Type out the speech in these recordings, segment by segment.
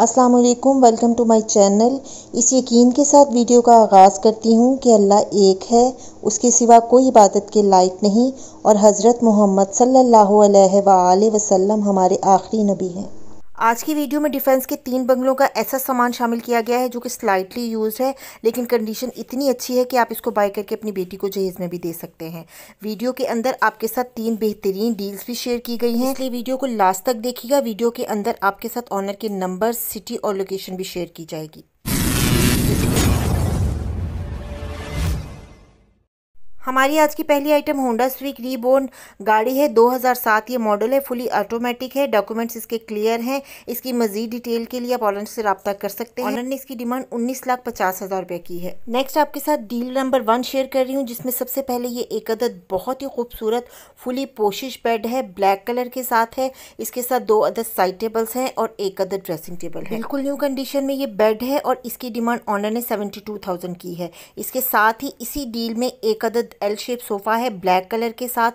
अस्सलाम वालेकुम welcome to my channel इस यकीन के साथ वीडियो का आगाज़ करती हूँ कि अल्लाह एक है उसके सिवा कोई इबादत के लायक नहीं और हज़रत मोहम्मद सल्लल्लाहु अलैहि वसल्लम हमारे आखिरी नबी हैं आज की वीडियो में डिफेंस के तीन बंगलों का ऐसा सामान शामिल किया गया है जो कि स्लाइटली यूज है लेकिन कंडीशन इतनी अच्छी है कि आप इसको बाय करके अपनी बेटी को जहेज में भी दे सकते हैं वीडियो के अंदर आपके साथ तीन बेहतरीन डील्स भी शेयर की गई हैं इसलिए वीडियो को लास्ट तक देखिएगा वीडियो के अंदर आपके साथ ऑनर के नंबर सिटी और लोकेशन भी शेयर की जाएगी हमारी आज की पहली आइटम होंडा स्विक रीबोर्न गाड़ी है 2007 ये मॉडल है फुली ऑटोमेटिक है डॉक्यूमेंट्स इसके क्लियर हैं इसकी मजीद डिटेल के लिए आप ऑनर से रब्ता कर सकते हैं ऑनर ने इसकी डिमांड उन्नीस लाख पचास हज़ार रुपये की है नेक्स्ट आपके साथ डील नंबर वन शेयर कर रही हूँ जिसमें सबसे पहले ये एक अदद बहुत ही खूबसूरत फुली पोशिश बेड है ब्लैक कलर के साथ है इसके साथ दो अदद साइड टेबल्स हैं और एक अदद ड्रेसिंग टेबल है बिल्कुल न्यू कंडीशन में ये बेड है और इसकी डिमांड ऑनर ने सेवेंटी की है इसके साथ ही इसी डील में एक अदद विथ एल शेप सोफ़ा है ब्लैक कलर के साथ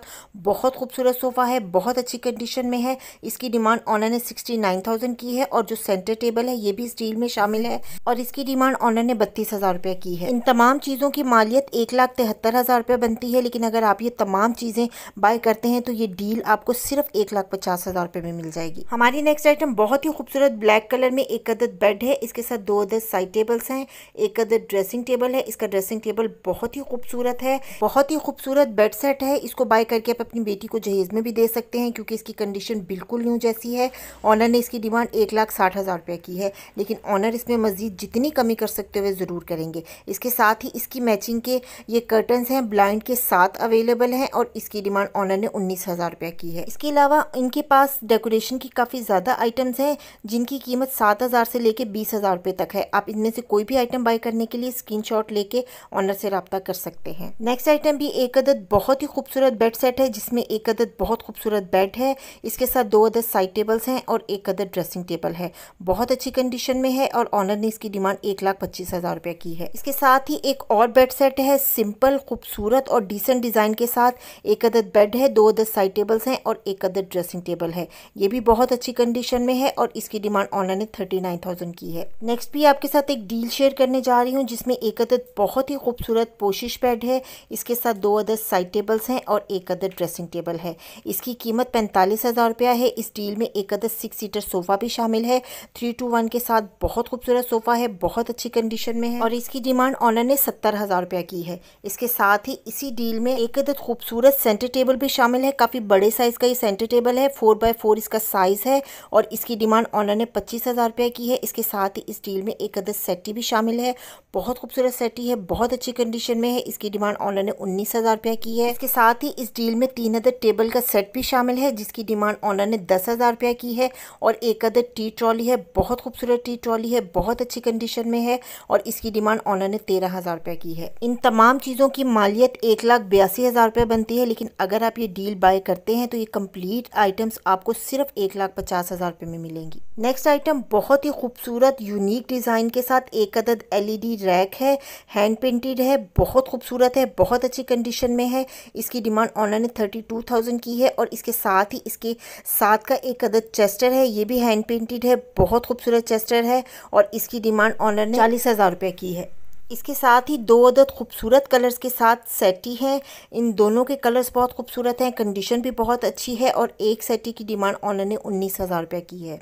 बहुत खूबसूरत सोफ़ा है बहुत अच्छी कंडीशन में है इसकी डिमांड ऑनर ने सिक्सटी नाइन थाउजेंड की है और जो सेंटर टेबल है ये भी स्टील में शामिल है और इसकी डिमांड ऑनर ने बत्तीस हज़ार रुपये की है इन तमाम चीज़ों की मालियत एक लाख तिहत्तर हज़ार रुपये बनती है लेकिन अगर आप ये तमाम चीज़ें बाय करते हैं तो ये डील आपको सिर्फ एक लाख पचास हज़ार रुपये में मिल जाएगी हमारी नेक्स्ट आइटम बहुत ही खूबसूरत ब्लैक कलर में एक अदद बेड है इसके साथ दो अदद साइड टेबल्स हैं एक अदद ड्रेसिंग टेबल है इसका ड्रेसिंग टेबल बहुत ही खूबसूरत है बहुत ही खूबसूरत बेड सेट है इसको बाय करके आप अपनी बेटी को जहेज़ में भी दे सकते हैं क्योंकि इसकी कंडीशन बिल्कुल न्यू जैसी है ऑनर ने इसकी डिमांड एक लाख साठ हज़ार रुपये की है लेकिन ऑनर इसमें मज़ीद जितनी कमी कर सकते हुए ज़रूर करेंगे इसके साथ ही इसकी मैचिंग के ये कर्टन्स हैं ब्लाइंड के साथ अवेलेबल हैं और इसकी डिमांड ऑनर ने उन्नीस हज़ार रुपये की है इसके अलावा इनके पास डेकोरेशन की काफ़ी ज़्यादा आइटम्स हैं जिनकी कीमत सात हज़ार से लेकर बीस हज़ार रुपये तक है आप इनमें से कोई भी आइटम बाय करने के लिए स्क्रीन शॉट लेके ऑनर से रबता कर सकते हैं नेक्स्ट सेट आइटम भी एक अदद बहुत ही खूबसूरत बेड सेट है जिसमें एक अदद बहुत खूबसूरत बेड है इसके साथ दो अदद साइड टेबल्स हैं और एक अदद ड्रेसिंग टेबल है बहुत अच्छी कंडीशन में है और ऑनर ने इसकी डिमांड एक लाख पच्चीस हज़ार रुपये की है इसके साथ ही एक और बेड सेट है सिंपल खूबसूरत और डिसेंट डिज़ाइन के साथ एक अदद बेड है दो अदद साइड टेबल्स हैं और एक अदद ड्रेसिंग टेबल है ये भी बहुत अच्छी कंडीशन में है और इसकी डिमांड ऑनर ने थर्टी नाइन थाउजेंड की है नेक्स्ट भी आपके साथ एक डील शेयर करने जा रही हूँ जिसमें एक अदद बहुत ही खूबसूरत पोशिश बेड है इसके इसके साथ दो अदर साइड टेबल्स हैं और एक अदर ड्रेसिंग टेबल है इसकी कीमत पैंतालीस हज़ार रुपया है इस डील में एक अदर सिक्स सीटर सोफ़ा भी शामिल है थ्री टू वन के साथ बहुत खूबसूरत सोफ़ा है बहुत अच्छी कंडीशन में है और इसकी डिमांड ऑनर ने सत्तर हज़ार रुपया की है इसके साथ ही इसी डील में एक अदर खूबसूरत सेंटर टेबल भी शामिल है काफ़ी बड़े साइज़ का ये सेंटर टेबल है फोर बाय फोर इसका साइज़ है और इसकी डिमांड ऑनर ने पच्चीस हज़ार रुपया की है इसके साथ ही इस डील में एक अदर सेटी भी शामिल है बहुत खूबसूरत सेटी है बहुत अच्छी कंडीशन में है इसकी डिमांड ऑनर ने उन्नीस हज़ार रुपये की है इसके साथ ही इस डील में तीन अदर टेबल का सेट भी शामिल है जिसकी डिमांड ऑनर ने दस हज़ार रुपये की है और एक अदर टी ट्रॉली है बहुत खूबसूरत टी ट्रॉली है बहुत अच्छी कंडीशन में है और इसकी डिमांड ऑनर ने तेरह हज़ार रुपये की है इन तमाम चीज़ों की मालियत एक लाख बयासी हज़ार रुपये बनती है लेकिन अगर आप ये डील बाय करते हैं तो ये कम्प्लीट आइटम्स आपको सिर्फ एक लाख पचास हज़ार रुपये में मिलेंगी नेक्स्ट आइटम बहुत ही खूबसूरत यूनिक डिज़ाइन के साथ एक अदद एलईडी रैक है हैंड पेंटेड है बहुत खूबसूरत है बहुत अच्छी कंडीशन में है इसकी डिमांड ऑनलाइन ने थर्टी टू थाउजेंड की है और इसके साथ ही इसके साथ का एक अदद चेस्टर है ये भी हैंड पेंटेड है बहुत खूबसूरत चेस्टर है और इसकी डिमांड ऑनलाइन ने चालीस हज़ार रुपये की है इसके साथ ही दो अदद खूबसूरत कलर्स के साथ सेटी है इन दोनों के कलर्स बहुत खूबसूरत हैं कंडीशन भी बहुत अच्छी है और एक सेटी की डिमांड ऑनलाइन ने उन्नीस हज़ार रुपये की है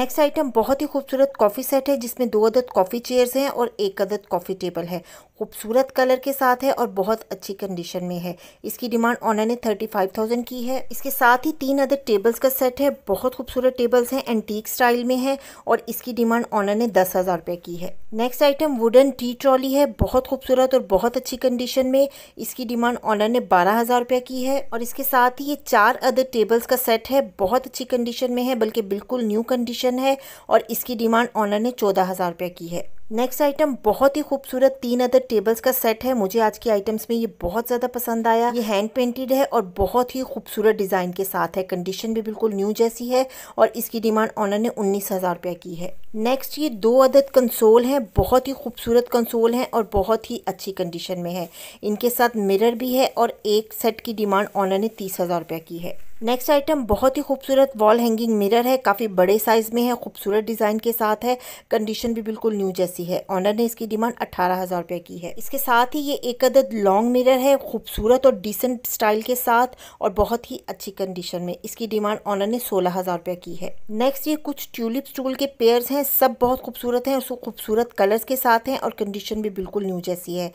नेक्स्ट आइटम बहुत ही खूबसूरत कॉफ़ी सेट है जिसमें दो अदद कॉफ़ी चेयर्स हैं और एक अदद कॉफ़ी टेबल है खूबसूरत कलर के साथ है और बहुत अच्छी कंडीशन में है इसकी डिमांड ऑनर ने थर्टी फाइव थाउजेंड की है इसके साथ ही तीन अदर टेबल्स का सेट है बहुत खूबसूरत टेबल्स हैं एंटीक स्टाइल में है और इसकी डिमांड ऑनर ने दस हज़ार रुपये की है next item wooden tea trolley है बहुत खूबसूरत और बहुत अच्छी कंडीशन में इसकी डिमांड ऑनर ने बारह हज़ार रुपये की है और इसके साथ ही ये चार अदर टेबल्स का सेट है बहुत अच्छी कंडीशन में है बल्कि बिल्कुल न्यू कंडीशन है और इसकी डिमांड ऑनर ने चौदह हज़ार रुपये की है नेक्स्ट आइटम बहुत ही खूबसूरत तीन अदर टेबल्स का सेट है मुझे आज के आइटम्स में ये बहुत ज़्यादा पसंद आया ये हैंड पेंटेड है और बहुत ही खूबसूरत डिज़ाइन के साथ है कंडीशन भी बिल्कुल न्यू जैसी है और इसकी डिमांड ऑनर ने उन्नीस हज़ार रुपया की है नेक्स्ट ये दो अदद कंसोल हैं बहुत ही खूबसूरत कंसोल हैं और बहुत ही अच्छी कंडीशन में है इनके साथ मिरर भी है और एक सेट की डिमांड ऑनर ने तीस हज़ार रुपया की है नेक्स्ट आइटम बहुत ही खूबसूरत वॉल हैंगिंग मिरर है काफ़ी बड़े साइज़ में है खूबसूरत डिज़ाइन के साथ है कंडीशन भी बिल्कुल न्यू जैसी है ऑनर ने इसकी डिमांड अट्ठारह हज़ार रुपये की है इसके साथ ही ये एक अदद लॉन्ग मिरर है खूबसूरत और डिसेंट स्टाइल के साथ और बहुत ही अच्छी कंडीशन में इसकी डिमांड ऑनर ने सोलह हज़ार रुपये की है नेक्स्ट ये कुछ ट्यूलिप स्टूल के पेयर्स हैं सब बहुत खूबसूरत हैं उसको खूबसूरत कलर्स के साथ हैं और कंडीशन भी बिल्कुल न्यू जैसी है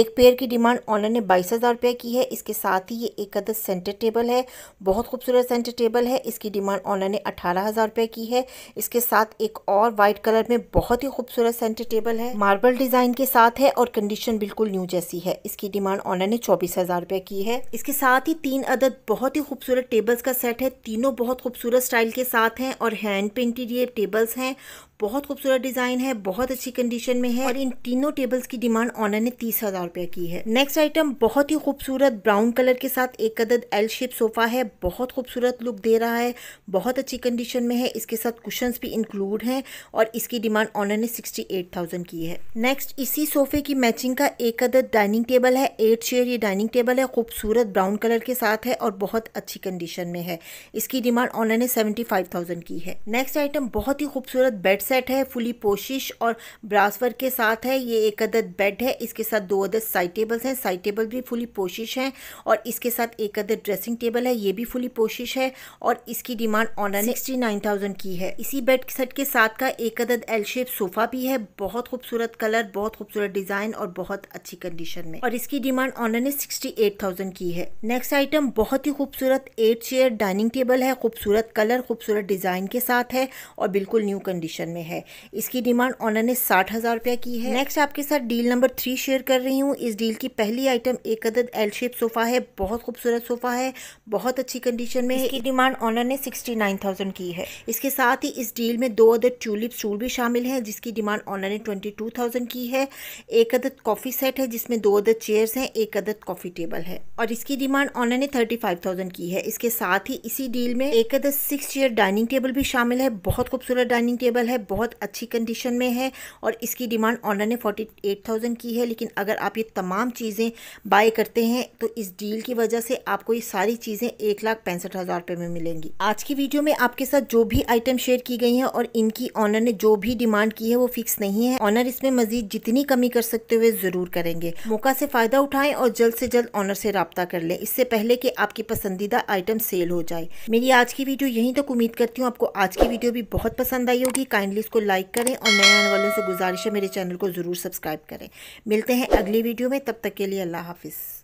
एक पेयर की डिमांड ऑनर ने बाईस हज़ार रुपये की है इसके साथ ही ये एक अदद सेंटर टेबल है बहुत खूबसूरत सेंटर टेबल है इसकी डिमांड ऑनर ने अठारह हज़ार रुपये की है इसके साथ एक और वाइट कलर में बहुत ही खूबसूरत सेंटर टेबल है मार्बल डिज़ाइन के साथ है और कंडीशन बिल्कुल न्यू जैसी है इसकी डिमांड ऑनर ने चौबीस हज़ार रुपये की है इसके साथ ही तीन अदद बहुत ही खूबसूरत टेबल्स का सेट है तीनों बहुत खूबसूरत स्टाइल के साथ हैं और हैंड पेंटेड ये टेबल्स हैं बहुत खूबसूरत डिजाइन है बहुत अच्छी कंडीशन में है और इन तीनों टेबल्स की डिमांड ऑनर ने तीस हजार रुपया की है नेक्स्ट आइटम बहुत ही खूबसूरत ब्राउन कलर के साथ एक अदद एल शेप सोफा है बहुत खूबसूरत लुक दे रहा है बहुत अच्छी कंडीशन में है इसके साथ कुशंस भी इंक्लूड हैं और इसकी डिमांड ऑनर ने सिक्सटी एट थाउजेंड की है नेक्स्ट इसी सोफे की मैचिंग का एक अदद डाइनिंग टेबल है एट शेयर ये डाइनिंग टेबल है खूबसूरत ब्राउन कलर के साथ है और बहुत अच्छी कंडीशन में है इसकी डिमांड ऑनर ने सेवेंटी फाइव थाउजेंड की है नेक्स्ट आइटम बहुत ही खूबसूरत बेड सेट है फुली पोशिश और ब्रासवर के साथ है ये एक अदद बेड है इसके साथ दो अदद साइड टेबल्स हैं साइड टेबल भी फुली पोशिश हैं और इसके साथ एक अदद ड्रेसिंग टेबल है ये भी फुली पोशिश है और इसकी demand online sixty nine thousand की है इसी बेड सेट के साथ का एक अदद एल शेप सोफा भी है बहुत खूबसूरत कलर बहुत खूबसूरत डिज़ाइन और बहुत अच्छी कंडीशन में और इसकी डिमांड ऑनलाइन ने सिक्सटी एट थाउजेंड की है नेक्स्ट आइटम बहुत ही खूबसूरत एट चेयर डाइनिंग टेबल है खूबसूरत कलर खूबसूरत डिज़ाइन के साथ है और बिल्कुल न्यू कंडीशन में में है इसकी डिमांड ऑनर ने साठ हज़ार रुपया की है नेक्स्ट आपके साथ डील नंबर थ्री शेयर कर रही हूँ इस डील की पहली आइटम एक अदद एल शेप सोफ़ा है बहुत खूबसूरत सोफ़ा है बहुत अच्छी कंडीशन में इसकी डिमांड ऑनर ने सिक्सटी नाइन थाउजेंड की है इसके साथ ही इस डील में दो अदद ट्यूलिप स्टूल भी शामिल है जिसकी डिमांड ऑनर ने ट्वेंटी टू थाउजेंड की है एक अदद कॉफ़ी सेट है जिसमें दो अदद चेयर्स हैं एक अदद कॉफ़ी टेबल है और इसकी डिमांड ऑनर ने थर्टी फाइव थाउजेंड की है इसके साथ ही इसी डील में एक अदद सिक्स चेयर डाइनिंग टेबल भी शामिल है बहुत खूबसूरत डाइनिंग टेबल है बहुत अच्छी कंडीशन में है और इसकी डिमांड ऑनर ने फोर्टी एट थाउजेंड की है लेकिन अगर आप ये तमाम चीज़ें बाय करते हैं तो इस डील की वजह से आपको ये सारी चीज़ें एक लाख पैंसठ हज़ार रुपये में मिलेंगी आज की वीडियो में आपके साथ जो भी आइटम शेयर की गई हैं और इनकी ऑनर ने जो भी डिमांड की है वो फिक्स नहीं है ऑनर इसमें मजीद जितनी कमी कर सकते हुए ज़रूर करेंगे मौका से फ़ायदा उठाएं और जल्द से जल्द ऑनर से रबता कर लें इससे पहले कि आपकी पसंदीदा आइटम सेल हो जाए मेरी आज की वीडियो यहीं तक उम्मीद करती हूँ आपको आज की वीडियो भी बहुत पसंद आई होगी काइंड काइंडली उसको लाइक करें और नए आने वालों से गुजारिश है मेरे चैनल को ज़रूर सब्सक्राइब करें मिलते हैं अगली वीडियो में तब तक के लिए अल्लाह हाफिज़